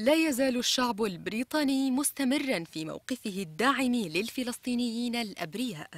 لا يزال الشعب البريطاني مستمرا في موقفه الداعم للفلسطينيين الابرياء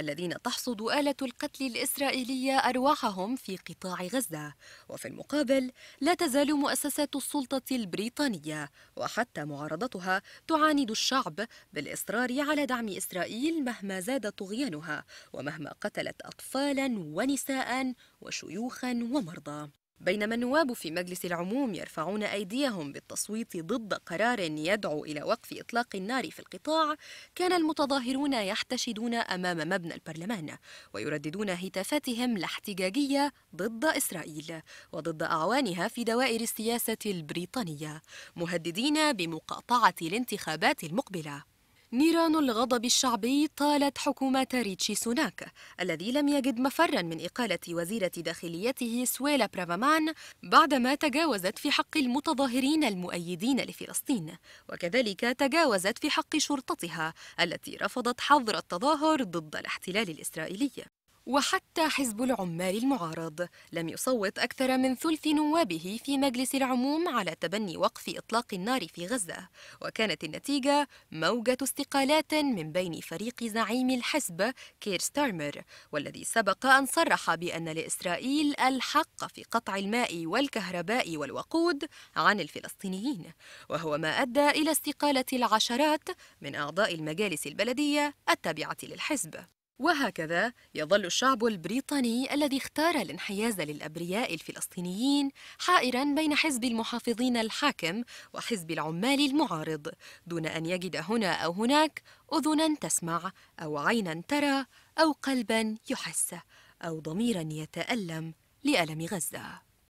الذين تحصد اله القتل الاسرائيليه ارواحهم في قطاع غزه وفي المقابل لا تزال مؤسسات السلطه البريطانيه وحتى معارضتها تعاند الشعب بالاصرار على دعم اسرائيل مهما زاد طغيانها ومهما قتلت اطفالا ونساء وشيوخا ومرضى بينما النواب في مجلس العموم يرفعون أيديهم بالتصويت ضد قرار يدعو إلى وقف إطلاق النار في القطاع كان المتظاهرون يحتشدون أمام مبنى البرلمان ويرددون هتافاتهم الاحتجاجية ضد إسرائيل وضد أعوانها في دوائر السياسة البريطانية مهددين بمقاطعة الانتخابات المقبلة نيران الغضب الشعبي طالت حكومة ريتشي سوناك الذي لم يجد مفرا من إقالة وزيرة داخليته سويلا برافامان بعدما تجاوزت في حق المتظاهرين المؤيدين لفلسطين وكذلك تجاوزت في حق شرطتها التي رفضت حظر التظاهر ضد الاحتلال الإسرائيلي وحتى حزب العمال المعارض لم يصوت أكثر من ثلث نوابه في مجلس العموم على تبني وقف إطلاق النار في غزة وكانت النتيجة موجة استقالات من بين فريق زعيم الحزب كير ستارمر والذي سبق أن صرح بأن لإسرائيل الحق في قطع الماء والكهرباء والوقود عن الفلسطينيين وهو ما أدى إلى استقالة العشرات من أعضاء المجالس البلدية التابعة للحزب وهكذا يظل الشعب البريطاني الذي اختار الانحياز للابرياء الفلسطينيين حائرا بين حزب المحافظين الحاكم وحزب العمال المعارض دون ان يجد هنا او هناك اذنا تسمع او عينا ترى او قلبا يحس او ضميرا يتالم لالم غزه